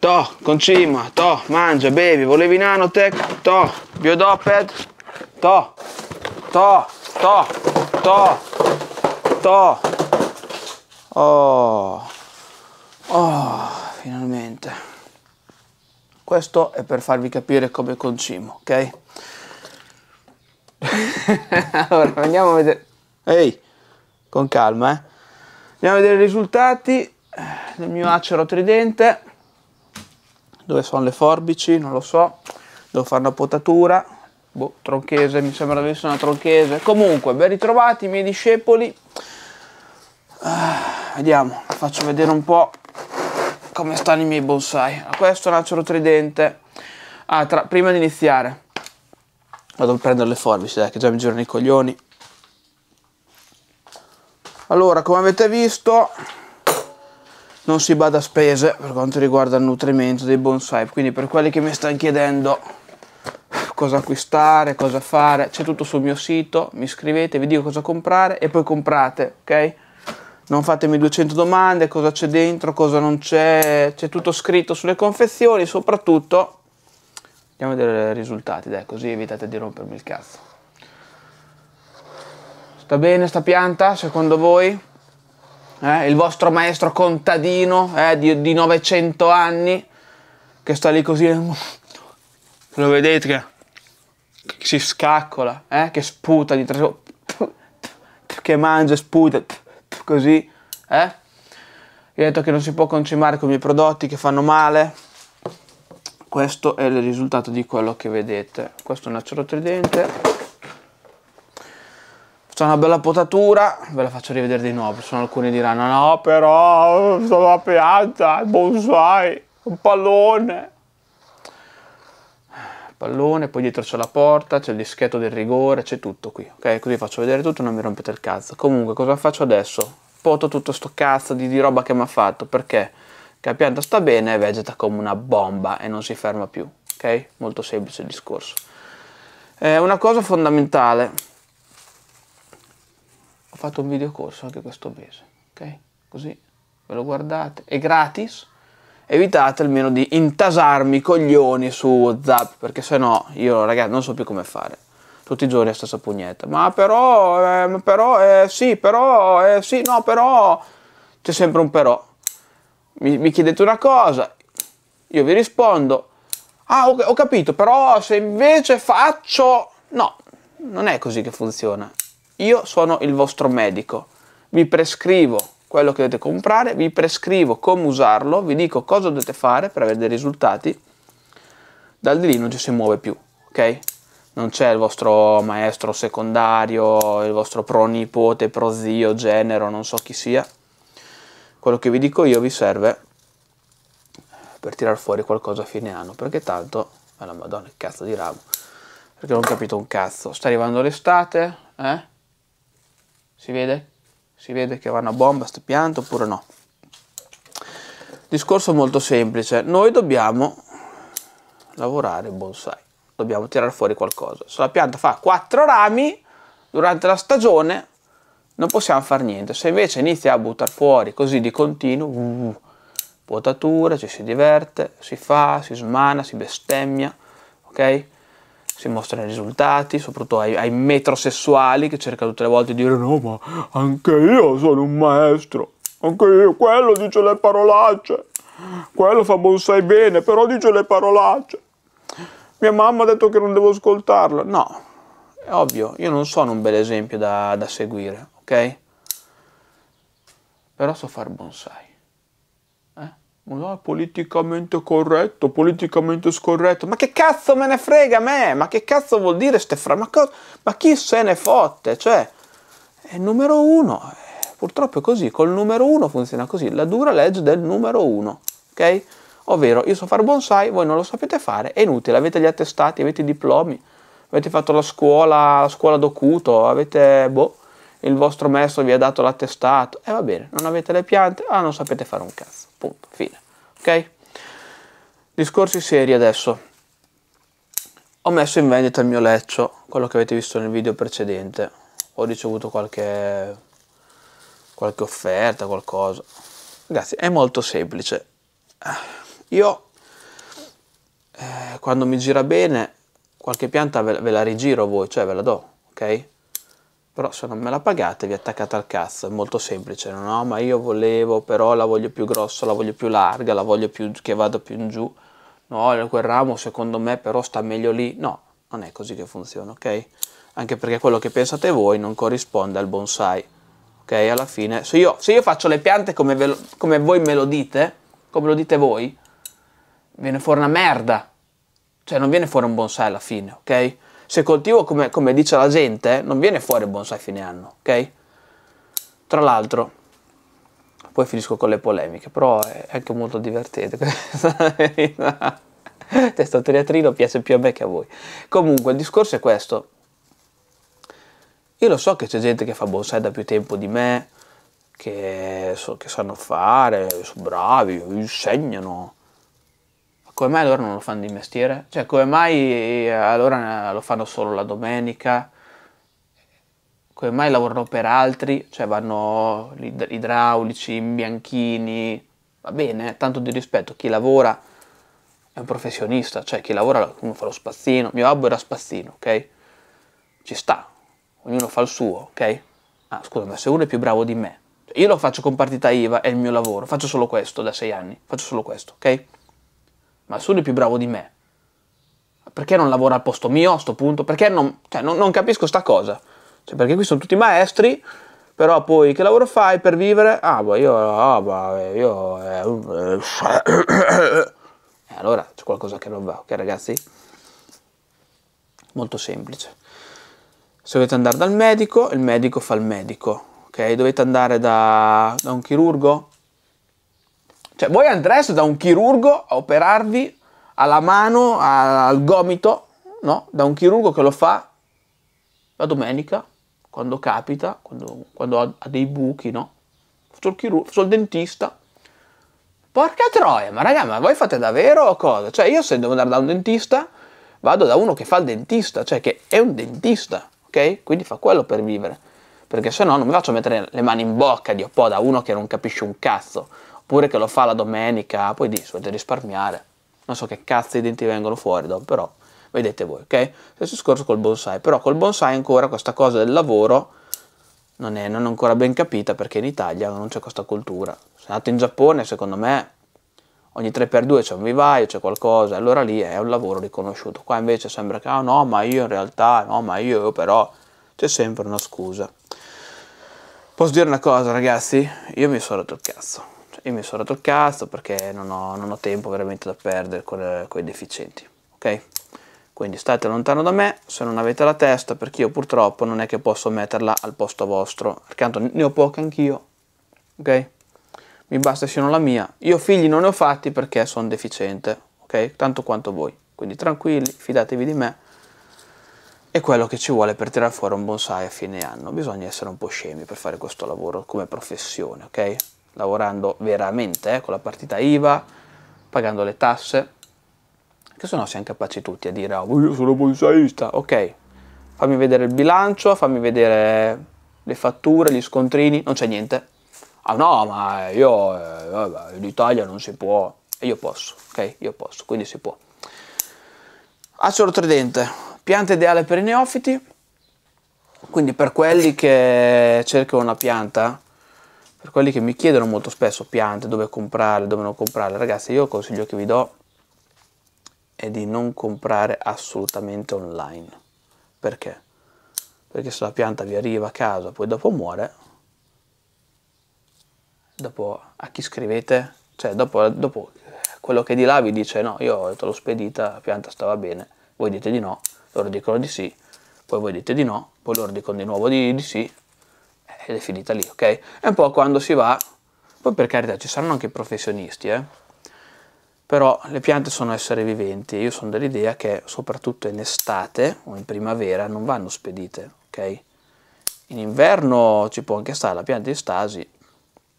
to, concima, to, mangia, bevi, volevi nanotech, to, biodoped, to, to, to, to, to. Oh, oh, finalmente. Questo è per farvi capire come concimo, ok? allora, andiamo a vedere... Ehi, con calma, eh? Andiamo a vedere i risultati del mio acero tridente. Dove sono le forbici? Non lo so. Devo fare una potatura. Boh, tronchese, mi sembra di essere una tronchese. Comunque, ben ritrovati i miei discepoli. Ah, vediamo, faccio vedere un po' come stanno i miei bonsai. Ah, questo è un acero tridente. Ah, tra, prima di iniziare, vado a prendere le forbici, dai, che già mi girano i coglioni. Allora, come avete visto, non si bada a spese per quanto riguarda il nutrimento dei bonsai quindi per quelli che mi stanno chiedendo cosa acquistare cosa fare c'è tutto sul mio sito mi scrivete vi dico cosa comprare e poi comprate ok non fatemi 200 domande cosa c'è dentro cosa non c'è c'è tutto scritto sulle confezioni soprattutto andiamo a vedere i risultati dai così evitate di rompermi il cazzo sta bene sta pianta secondo voi eh, il vostro maestro contadino eh, di, di 900 anni, che sta lì così, lo vedete che, che si scaccola, eh, che sputa di tre che mangia, sputa, così, eh? Io ho detto che non si può concimare con i miei prodotti che fanno male. Questo è il risultato di quello che vedete. Questo è un acero tridente c'è una bella potatura, ve la faccio rivedere di nuovo, sono alcuni diranno no però eh, sono a pianta, bonsai, un pallone. Pallone, poi dietro c'è la porta, c'è il dischetto del rigore, c'è tutto qui, ok? Così faccio vedere tutto, non mi rompete il cazzo. Comunque cosa faccio adesso? Poto tutto sto cazzo di, di roba che mi ha fatto, perché la pianta sta bene e vegeta come una bomba e non si ferma più, ok? Molto semplice il discorso. Eh, una cosa fondamentale, fatto un videocorso anche questo mese, ok? Così ve lo guardate, è gratis. Evitate almeno di intasarmi i coglioni su WhatsApp, perché se no io ragazzi non so più come fare. Tutti i giorni la stessa pugnetta. Ma però, eh, però, eh, sì, però, eh, sì, no, però... C'è sempre un però. Mi, mi chiedete una cosa, io vi rispondo. Ah, ho, ho capito, però se invece faccio... No, non è così che funziona io sono il vostro medico, vi prescrivo quello che dovete comprare, vi prescrivo come usarlo, vi dico cosa dovete fare per avere dei risultati, dal di lì non ci si muove più, ok? Non c'è il vostro maestro secondario, il vostro pronipote, prozio, genero, non so chi sia. Quello che vi dico io vi serve per tirar fuori qualcosa a fine anno, perché tanto, alla eh madonna, che cazzo di ramo, perché non ho capito un cazzo. Sta arrivando l'estate, eh? Si vede? Si vede che vanno a bomba queste piante oppure no? Discorso molto semplice. Noi dobbiamo lavorare bonsai. Dobbiamo tirare fuori qualcosa. Se la pianta fa quattro rami durante la stagione non possiamo fare niente. Se invece inizia a buttare fuori così di continuo, uh, potature, ci si diverte, si fa, si smana, si bestemmia, ok? si mostrano i risultati, soprattutto ai, ai metrosessuali che cercano tutte le volte di dire no ma anche io sono un maestro, anche io, quello dice le parolacce, quello fa bonsai bene, però dice le parolacce. Mia mamma ha detto che non devo ascoltarla, no, è ovvio, io non sono un bel esempio da, da seguire, ok? Però so far bonsai. No, politicamente corretto, politicamente scorretto. Ma che cazzo me ne frega a me? Ma che cazzo vuol dire Stefano? fra? Ma, ma, chi se ne fotte? Cioè, è il numero uno. Purtroppo è così. Col numero uno funziona così. La dura legge del numero uno. Ok? Ovvero, io so fare bonsai, voi non lo sapete fare, è inutile. Avete gli attestati, avete i diplomi, avete fatto la scuola, la scuola d'ocuto, avete, boh, il vostro maestro vi ha dato l'attestato. E eh, va bene, non avete le piante, ah, non sapete fare un cazzo. Punto, fine ok? Discorsi seri adesso. Ho messo in vendita il mio leccio, quello che avete visto nel video precedente. Ho ricevuto qualche, qualche offerta, qualcosa. Ragazzi, è molto semplice. Io, eh, quando mi gira bene, qualche pianta ve, la rigiro voi, cioè ve la do, ok? però se non me la pagate vi attaccate al cazzo, è molto semplice, no? Ma io volevo, però la voglio più grossa, la voglio più larga, la voglio più, che vada più in giù, no, quel ramo secondo me però sta meglio lì, no, non è così che funziona, ok? Anche perché quello che pensate voi non corrisponde al bonsai, ok? Alla fine, se io, se io faccio le piante come, lo, come voi me lo dite, come lo dite voi, viene fuori una merda, cioè non viene fuori un bonsai alla fine, ok? se coltivo come, come dice la gente, non viene fuori il bonsai fine anno, ok? Tra l'altro, poi finisco con le polemiche, però è anche molto divertente Testo teatrino piace più a me che a voi. Comunque, il discorso è questo. Io lo so che c'è gente che fa bonsai da più tempo di me, che, so, che sanno fare, sono bravi, insegnano, come mai loro non lo fanno di mestiere? Cioè, come mai eh, allora eh, lo fanno solo la domenica? Come mai lavorano per altri? Cioè, vanno idraulici, bianchini, va bene, eh, tanto di rispetto. Chi lavora è un professionista, cioè chi lavora uno fa lo spazzino. Mio babbo era spazzino, ok? Ci sta, ognuno fa il suo, ok? Ah, scusa, ma se uno è più bravo di me, cioè, io lo faccio con partita IVA, è il mio lavoro, faccio solo questo da sei anni, faccio solo questo, ok? ma il è più bravo di me. Perché non lavora al posto mio a sto punto? Perché non, cioè, non, non capisco sta cosa. Cioè, perché qui sono tutti maestri, però poi che lavoro fai per vivere? Ah, ma boh, io, ah, ma boh, eh, io... eh, e eh, eh, allora c'è qualcosa che non va, ok ragazzi? Molto semplice. Se dovete andare dal medico, il medico fa il medico, ok? Dovete andare da, da un chirurgo, cioè, voi andreste da un chirurgo a operarvi alla mano, al gomito, no? Da un chirurgo che lo fa la domenica, quando capita, quando, quando ha dei buchi, no? Faccio il chirurgo, faccio dentista. Porca troia, ma raga, ma voi fate davvero o cosa? Cioè, io se devo andare da un dentista, vado da uno che fa il dentista, cioè che è un dentista, ok? Quindi fa quello per vivere. Perché se no non mi faccio mettere le mani in bocca, Dio po', da uno che non capisce un cazzo oppure che lo fa la domenica, poi di solito risparmiare. Non so che cazzo i denti vengono fuori dopo, però vedete voi, ok? Stesso discorso col bonsai, però col bonsai ancora questa cosa del lavoro non è, non è ancora ben capita perché in Italia non c'è questa cultura. Se andate in Giappone, secondo me, ogni 3x2 c'è un vivaio, c'è qualcosa, allora lì è un lavoro riconosciuto. Qua invece sembra che, ah oh no, ma io in realtà, no, ma io però, c'è sempre una scusa. Posso dire una cosa, ragazzi? Io mi sono rotto il cazzo. Io mi sono rotto il cazzo perché non ho, non ho tempo veramente da perdere con, con i deficienti, ok? Quindi state lontano da me se non avete la testa perché io purtroppo non è che posso metterla al posto vostro, perché tanto ne ho poca anch'io, ok? Mi basta se non la mia. Io figli non ne ho fatti perché sono deficiente, ok? Tanto quanto voi. Quindi tranquilli, fidatevi di me è quello che ci vuole per tirare fuori un bonsai a fine anno. Bisogna essere un po' scemi per fare questo lavoro come professione, ok? lavorando veramente eh, con la partita IVA, pagando le tasse, che se no siamo capaci tutti a dire oh, ah, io sono polizzaista, ok, fammi vedere il bilancio, fammi vedere le fatture, gli scontrini, non c'è niente. Ah no, ma io eh, in Italia non si può, e io posso, ok, io posso, quindi si può. Acero tridente, pianta ideale per i neofiti, quindi per quelli che cercano una pianta per quelli che mi chiedono molto spesso piante, dove comprare, dove non comprare, ragazzi io il consiglio che vi do è di non comprare assolutamente online. Perché? Perché se la pianta vi arriva a casa poi dopo muore, dopo a chi scrivete? Cioè dopo, dopo quello che di là vi dice no, io te l'ho spedita, la pianta stava bene, voi dite di no, loro dicono di sì, poi voi dite di no, poi loro dicono di nuovo di, di sì, ed è finita lì, ok? È un po' quando si va, poi per carità ci saranno anche i professionisti, eh? però le piante sono esseri viventi, io sono dell'idea che soprattutto in estate o in primavera non vanno spedite, ok? In inverno ci può anche stare la pianta in stasi,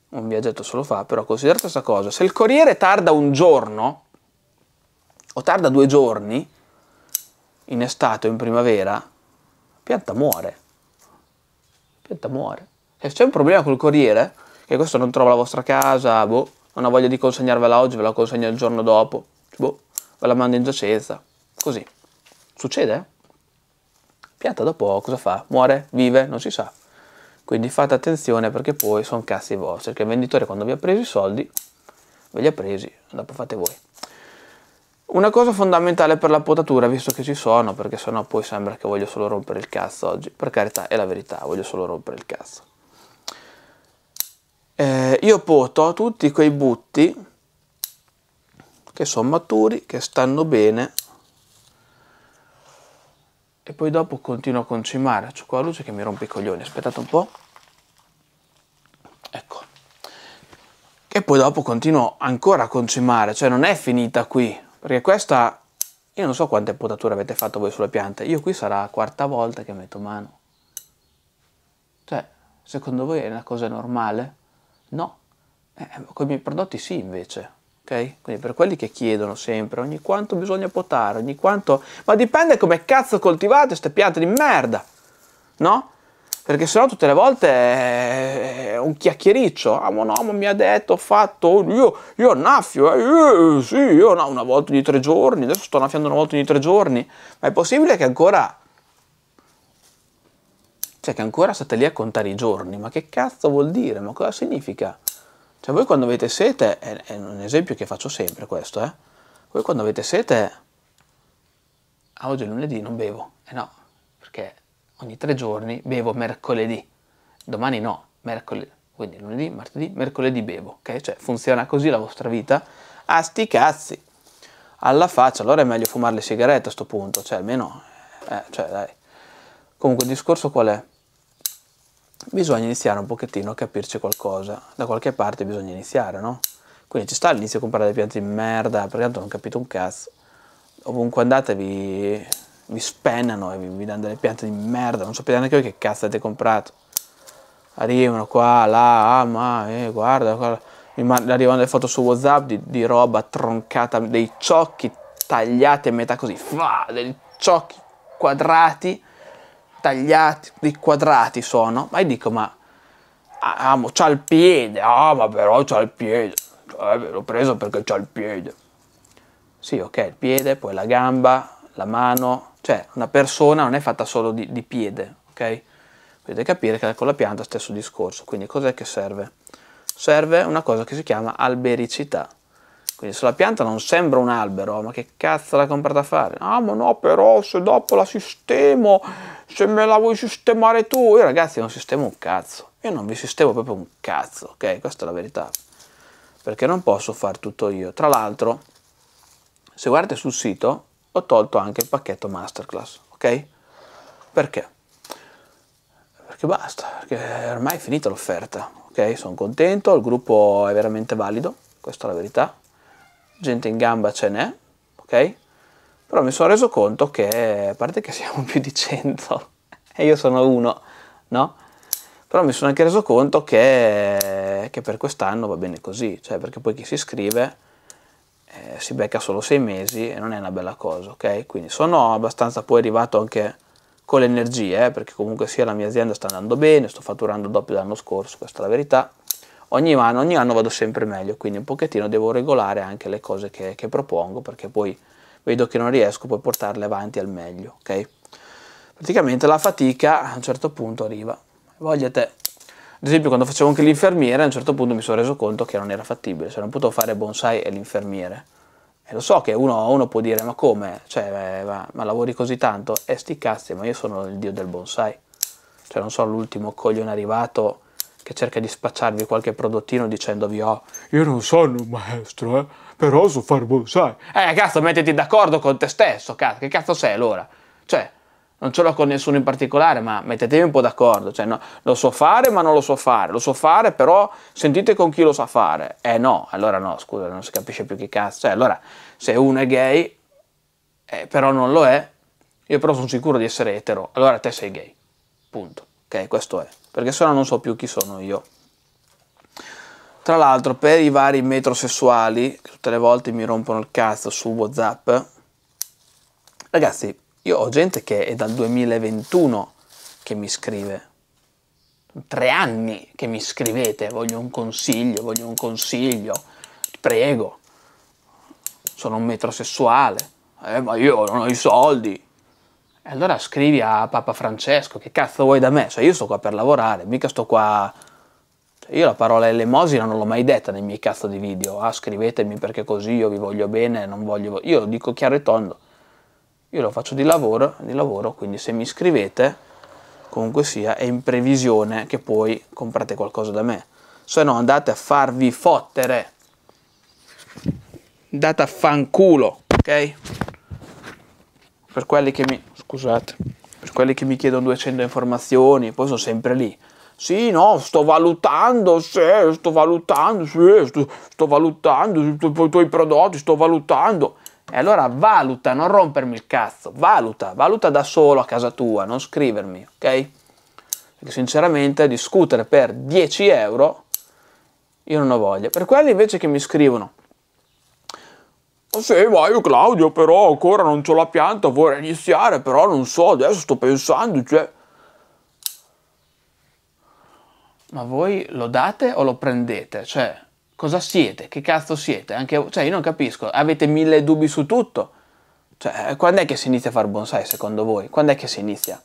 un viaggetto se lo fa, però considerate questa cosa, se il corriere tarda un giorno o tarda due giorni in estate o in primavera, la pianta muore, la pianta muore. E se c'è un problema col corriere, che questo non trova la vostra casa, boh, non ha voglia di consegnarvela oggi, ve la consegna il giorno dopo, boh, ve la manda in giacenza, così. Succede? Pianta dopo cosa fa? Muore? Vive? Non si sa. Quindi fate attenzione perché poi sono cazzi vostri, perché il venditore quando vi ha preso i soldi, ve li ha presi, dopo fate voi. Una cosa fondamentale per la potatura, visto che ci sono, perché sennò poi sembra che voglio solo rompere il cazzo oggi. Per carità, è la verità, voglio solo rompere il cazzo eh, io poto tutti quei butti che sono maturi, che stanno bene e poi dopo continuo a concimare. C'è qua la luce che mi rompe i coglioni, aspettate un po'. Ecco. E poi dopo continuo ancora a concimare, cioè non è finita qui, perché questa... Io non so quante potature avete fatto voi sulle piante, io qui sarà la quarta volta che metto mano. Cioè, secondo voi è una cosa normale? No, eh, eh con i miei prodotti sì invece. Okay? Quindi per quelli che chiedono sempre ogni quanto bisogna potare, ogni quanto... Ma dipende come cazzo coltivate queste piante di merda, no? Perché sennò tutte le volte è un chiacchiericcio. Ah, ma no, ma mi ha detto, ho fatto, io, io annaffio, eh, eh, sì, io no, una volta ogni tre giorni, adesso sto annaffiando una volta ogni tre giorni. Ma è possibile che ancora cioè che ancora state lì a contare i giorni, ma che cazzo vuol dire? Ma cosa significa? Cioè voi quando avete sete, è, è un esempio che faccio sempre questo, eh? Voi quando avete sete, ah oggi è lunedì, non bevo. Eh no, perché ogni tre giorni bevo mercoledì, domani no, mercoledì. Quindi lunedì, martedì, mercoledì bevo, ok? Cioè funziona così la vostra vita? Ah sti cazzi! Alla faccia, allora è meglio fumare le sigarette a questo punto, cioè almeno... Eh, cioè dai. Comunque il discorso qual è? bisogna iniziare un pochettino a capirci qualcosa. Da qualche parte bisogna iniziare, no? Quindi ci sta all'inizio a comprare dei piante di merda, perché tanto non capito un cazzo. Ovunque andate vi, vi spennano e vi, vi, danno delle piante di merda, non sapete neanche voi che cazzo avete comprato. Arrivano qua, là, ah ma, eh, guarda, guarda. Mi arrivano delle foto su Whatsapp di, di roba troncata, dei ciocchi tagliati a metà così, fa, dei ciocchi quadrati tagliati, tutti quadrati sono, ma io dico ma ah, ah c'ha il piede, ah ma però c'ha il piede, cioè, l'ho preso perché c'ha il piede. Sì, ok, il piede, poi la gamba, la mano, cioè una persona non è fatta solo di, di piede, ok? Dovete capire che con la pianta stesso discorso, quindi cos'è che serve? Serve una cosa che si chiama albericità. Quindi se la pianta non sembra un albero, ma che cazzo l'ha comprata a fare? Ah, ma no, però se dopo la sistemo, se me la vuoi sistemare tu, io ragazzi non sistemo un cazzo. Io non vi sistemo proprio un cazzo, ok? Questa è la verità. Perché non posso fare tutto io. Tra l'altro, se guardate sul sito, ho tolto anche il pacchetto masterclass, ok? Perché? Perché basta, perché ormai è finita l'offerta, ok? Sono contento, il gruppo è veramente valido, questa è la verità, gente in gamba ce n'è, ok? Però mi sono reso conto che, a parte che siamo più di 100 e io sono uno, no? Però mi sono anche reso conto che, che per quest'anno va bene così, cioè perché poi chi si iscrive eh, si becca solo 6 mesi e non è una bella cosa, ok? Quindi sono abbastanza poi arrivato anche con le energie, eh, perché comunque sia la mia azienda sta andando bene, sto fatturando doppio dell'anno scorso, questa è la verità, ogni anno, ogni anno, vado sempre meglio, quindi un pochettino devo regolare anche le cose che, che propongo perché poi vedo che non riesco poi a portarle avanti al meglio, ok? Praticamente la fatica a un certo punto arriva, voglia te. Ad esempio quando facevo anche l'infermiere a un certo punto mi sono reso conto che non era fattibile, cioè non potevo fare bonsai e l'infermiere. E lo so che uno, uno può dire ma come, cioè, ma, eh, ma, lavori così tanto? E sti cazzi, ma io sono il dio del bonsai. Cioè non sono l'ultimo coglione arrivato che cerca di spacciarvi qualche prodottino dicendovi oh, io non sono un maestro, eh, però so far bonsai. Eh, cazzo, mettiti d'accordo con te stesso, cazzo, che cazzo sei allora? Cioè, non ce l'ho con nessuno in particolare, ma mettetevi un po' d'accordo, cioè no, lo so fare ma non lo so fare, lo so fare però sentite con chi lo sa fare. Eh no, allora no, scusa, non si capisce più che cazzo. Cioè, allora, se uno è gay, eh, però non lo è, io però sono sicuro di essere etero, allora te sei gay. Punto. Ok, questo è perché sennò non so più chi sono io. Tra l'altro per i vari metrosessuali, che tutte le volte mi rompono il cazzo su Whatsapp, ragazzi, io ho gente che è dal 2021 che mi scrive. Tre anni che mi scrivete, voglio un consiglio, voglio un consiglio, ti prego. Sono un metrosessuale, eh, ma io non ho i soldi, e allora scrivi a Papa Francesco, che cazzo vuoi da me? Cioè io sto qua per lavorare, mica sto qua... Cioè, io la parola elemosina non l'ho mai detta nei miei cazzo di video. Ah, scrivetemi perché così io vi voglio bene, non voglio... Io lo dico chiaro e tondo. Io lo faccio di lavoro, di lavoro, quindi se mi scrivete, comunque sia, è in previsione che poi comprate qualcosa da me. Se no andate a farvi fottere. Andate a fanculo, ok? Per quelli che mi Scusate. Per quelli che mi chiedono 200 informazioni, poi sono sempre lì. Sì, no, sto valutando, sì, sto valutando, sì, sto, sto valutando i tuoi prodotti, sto valutando. E allora valuta, non rompermi il cazzo, valuta, valuta da solo a casa tua, non scrivermi, ok? Perché sinceramente discutere per 10 euro io non ho voglia. Per quelli invece che mi scrivono sì, ma io Claudio però ancora non ho la pianta, vorrei iniziare, però non so, adesso sto pensando, cioè... Ma voi lo date o lo prendete? Cioè, cosa siete? Che cazzo siete? Anche... Cioè, io non capisco, avete mille dubbi su tutto? Cioè, eh, quando è che si inizia a fare bonsai secondo voi? Quando è che si inizia?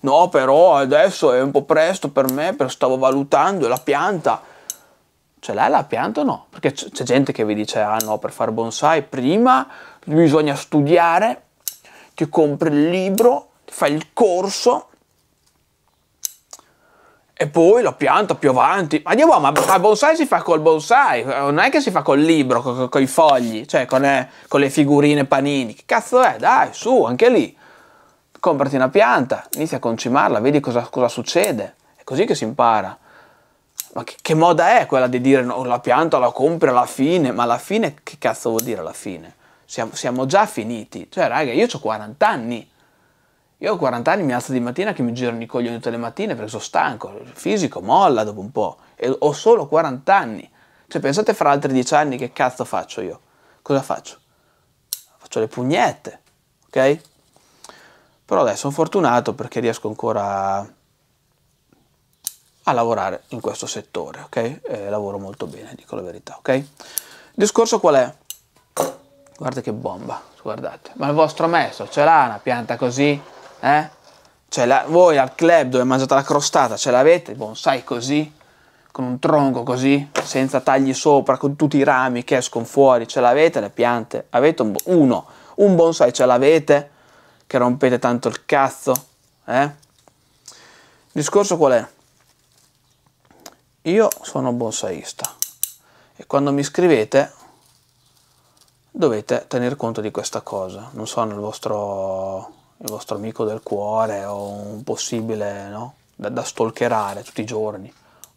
No, però adesso è un po' presto per me, per stavo valutando la pianta ce cioè, l'hai la pianta o no? Perché c'è gente che vi dice, ah no, per fare bonsai prima bisogna studiare, ti compri il libro, fai il corso e poi la pianta più avanti. Ma andiamo, ma il bonsai si fa col bonsai, non è che si fa col libro, con, con i fogli, cioè con le, eh, con le figurine panini. Che cazzo è? Dai, su, anche lì. Comprati una pianta, inizia a concimarla, vedi cosa, cosa succede. È così che si impara ma che, che, moda è quella di dire no, la pianta la compri alla fine? Ma alla fine che cazzo vuol dire alla fine? Siamo, siamo già finiti. Cioè, raga, io ho 40 anni. Io ho 40 anni, mi alzo di mattina che mi girano i coglioni tutte le mattine perché sono stanco, il fisico molla dopo un po'. E ho solo 40 anni. Cioè, pensate fra altri 10 anni che cazzo faccio io? Cosa faccio? Faccio le pugnette, ok? Però adesso sono fortunato perché riesco ancora a a lavorare in questo settore, ok? Eh, lavoro molto bene, dico la verità, ok? Il discorso qual è? Guarda che bomba, guardate. Ma il vostro maestro ce l'ha una pianta così? Eh? La, voi al club dove mangiate la crostata ce l'avete? Bonsai così? Con un tronco così? Senza tagli sopra, con tutti i rami che escono fuori? Ce l'avete le piante? Avete un, uno, un bonsai ce l'avete? Che rompete tanto il cazzo? Eh? Il discorso qual è? io sono bonsaista e quando mi scrivete dovete tener conto di questa cosa. Non sono il vostro, il vostro amico del cuore o un possibile no? da, da stalkerare tutti i giorni.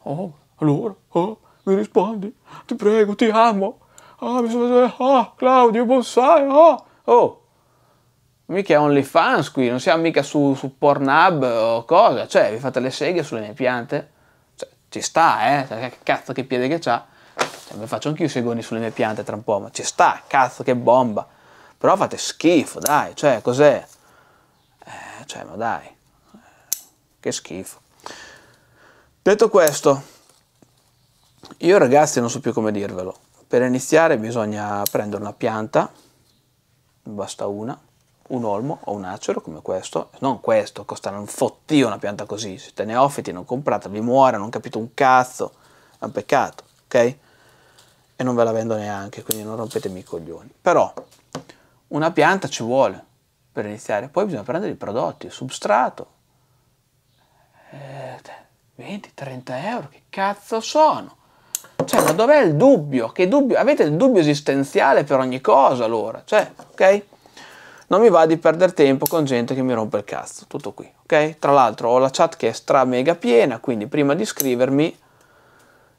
Oh, allora, oh, mi rispondi, ti prego, ti amo. oh, mi sono... oh, Claudio, bonsai, oh. oh. Mica è OnlyFans qui, non siamo mica su, su Pornhub o cosa, cioè vi fate le seghe sulle mie piante ci sta, eh? Cioè, cazzo che piede che c'ha. Cioè, mi faccio anch'io i segoni sulle mie piante tra un po', ma ci sta, cazzo che bomba. Però fate schifo, dai, cioè, cos'è? Eh, cioè, ma dai, eh, che schifo. Detto questo, io ragazzi non so più come dirvelo. Per iniziare bisogna prendere una pianta, basta una, un olmo o un acero come questo, non questo, costa un fottio una pianta così, se te siete neofiti, non comprate, vi muore, non capito un cazzo, è un peccato, ok? E non ve la vendo neanche, quindi non rompetemi i coglioni. Però una pianta ci vuole per iniziare, poi bisogna prendere i prodotti, il substrato, 20-30 eh, euro, che cazzo sono? Cioè, ma dov'è il dubbio? Che dubbio? Avete il dubbio esistenziale per ogni cosa allora, cioè, ok? non mi va di perdere tempo con gente che mi rompe il cazzo, tutto qui, ok? Tra l'altro ho la chat che è stra mega piena, quindi prima di iscrivermi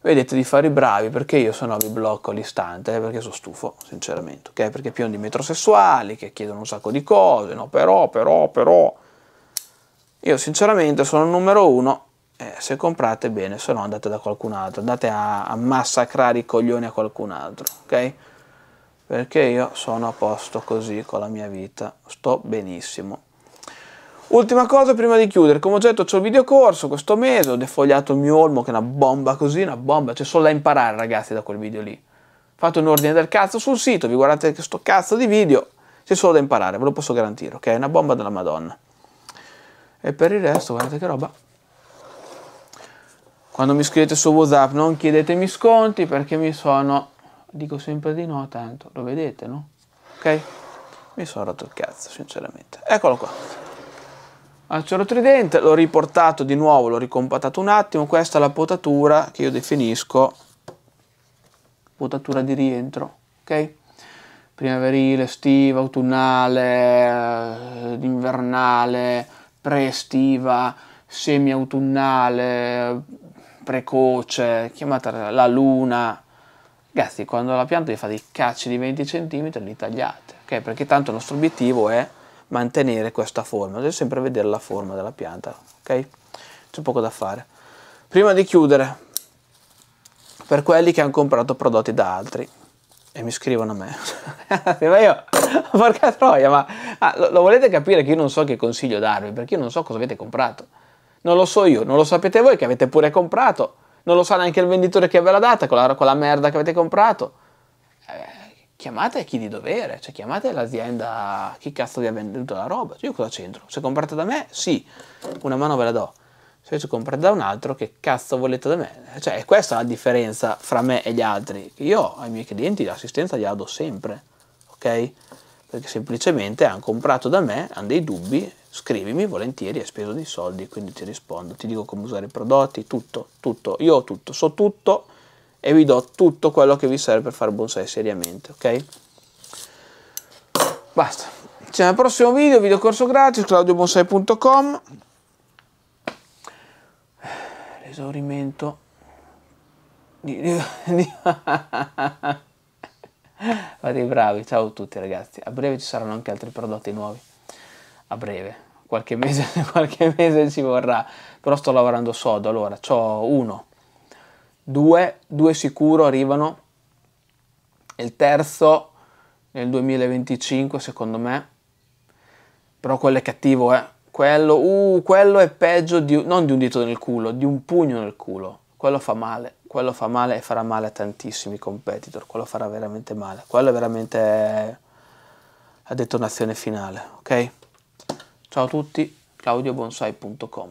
vedete di fare i bravi, perché io se no vi blocco all'istante, eh, perché sono stufo, sinceramente, ok? Perché pieno di metrosessuali che chiedono un sacco di cose, no però, però, però... Io sinceramente sono il numero uno, eh, se comprate bene, se no andate da qualcun altro, andate a, a massacrare i coglioni a qualcun altro, ok? perché io sono a posto così con la mia vita, sto benissimo. Ultima cosa prima di chiudere, come ho detto c'ho il videocorso questo mese, ho defogliato il mio olmo che è una bomba così, una bomba, c'è solo da imparare ragazzi da quel video lì. Fate un ordine del cazzo sul sito, vi guardate questo cazzo di video, c'è solo da imparare, ve lo posso garantire, ok? È una bomba della madonna. E per il resto guardate che roba. Quando mi scrivete su Whatsapp non chiedetemi sconti perché mi sono dico sempre di no, tanto lo vedete, no? Ok? Mi sono rotto il cazzo, sinceramente. Eccolo qua. Acero tridente, l'ho riportato di nuovo, l'ho ricompattato un attimo. Questa è la potatura che io definisco potatura di rientro, ok? Primaverile, estiva, autunnale, eh, invernale, pre-estiva, semi-autunnale, precoce, chiamata la luna, ragazzi quando la pianta vi fa dei cacci di 20 cm li tagliate, ok? Perché tanto il nostro obiettivo è mantenere questa forma, deve sempre vedere la forma della pianta, ok? C'è poco da fare. Prima di chiudere, per quelli che hanno comprato prodotti da altri e mi scrivono a me, ma io, porca troia, ma ah, lo, lo volete capire che io non so che consiglio darvi, perché io non so cosa avete comprato. Non lo so io, non lo sapete voi che avete pure comprato non lo sa neanche il venditore che ve l'ha data, con la, con la merda che avete comprato. Eh, chiamate chi di dovere, cioè chiamate l'azienda, chi cazzo vi ha venduto la roba. Cioè, io cosa c'entro? Se comprate da me, sì, una mano ve la do. Se invece comprate da un altro, che cazzo volete da me? Cioè, questa la differenza fra me e gli altri. Io ai miei clienti l'assistenza gliela do sempre, ok? Perché semplicemente hanno comprato da me, hanno dei dubbi, scrivimi volentieri, hai speso dei soldi, quindi ti rispondo, ti dico come usare i prodotti, tutto, tutto, io ho tutto, so tutto e vi do tutto quello che vi serve per fare bonsai seriamente, ok? Basta, ci vediamo al prossimo video, video corso gratis, claudiobonsai.com L'esaurimento di, di, di Fate bravi, ciao a tutti ragazzi, a breve ci saranno anche altri prodotti nuovi a breve, qualche mese, qualche mese ci vorrà, però sto lavorando sodo, allora ho uno, due, due sicuro arrivano, e il terzo nel 2025 secondo me, però quello è cattivo, eh. Quello, uh, quello è peggio di, non di un dito nel culo, di un pugno nel culo. Quello fa male, quello fa male e farà male a tantissimi competitor, quello farà veramente male. Quello è veramente la detonazione finale, ok? Ciao a tutti, claudiobonsai.com